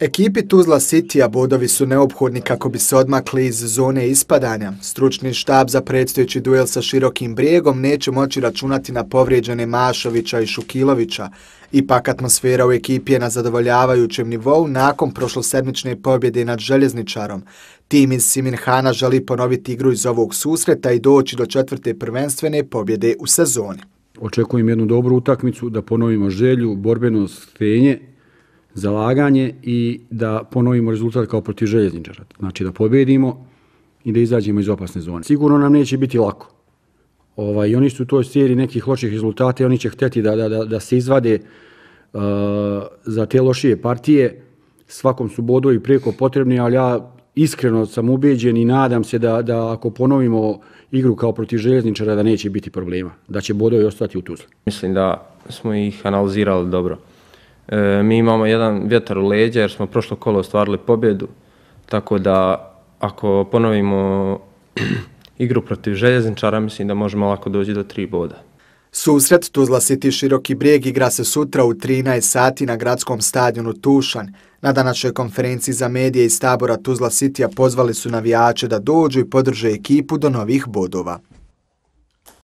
Ekipi Tuzla City-a bodovi su neophodni kako bi se odmakli iz zone ispadanja. Stručni štab za predstojeći duel sa širokim brijegom neće moći računati na povrijeđene Mašovića i Šukilovića. Ipak atmosfera u ekipi je na zadovoljavajućem nivou nakon prošlosedmične pobjede nad željezničarom. Tim iz Siminhana želi ponoviti igru iz ovog susreta i doći do četvrte prvenstvene pobjede u sezoni. Očekujem jednu dobru utakmicu, da ponovimo želju, borbeno stenje, zalaganje i da ponovimo rezultat kao protiv željezničara. Znači da pobedimo i da izađemo iz opasne zone. Sigurno nam neće biti lako. Ovaj, oni su u toj seriji nekih loših rezultata i oni će hteti da, da, da, da se izvade uh, za te lošije partije. Svakom su bodovi preko potrebni, ali ja iskreno sam ubeđen i nadam se da, da ako ponovimo igru kao protiv željezničara da neće biti problema, da će bodovi ostati u Tuzli. Mislim da smo ih analizirali dobro. E, mi imamo jedan vjetar u leđa jer smo prošlo kolo ostvarili pobjedu, tako da ako ponovimo igru protiv željezničara, mislim da možemo lako doći do tri boda. Susret Tuzla City Široki brijeg igra se sutra u 13 sati na gradskom stadionu Tušan. Na današnjoj konferenciji za medije iz tabora Tuzla Citya pozvali su navijače da dođu i podrže ekipu do novih bodova.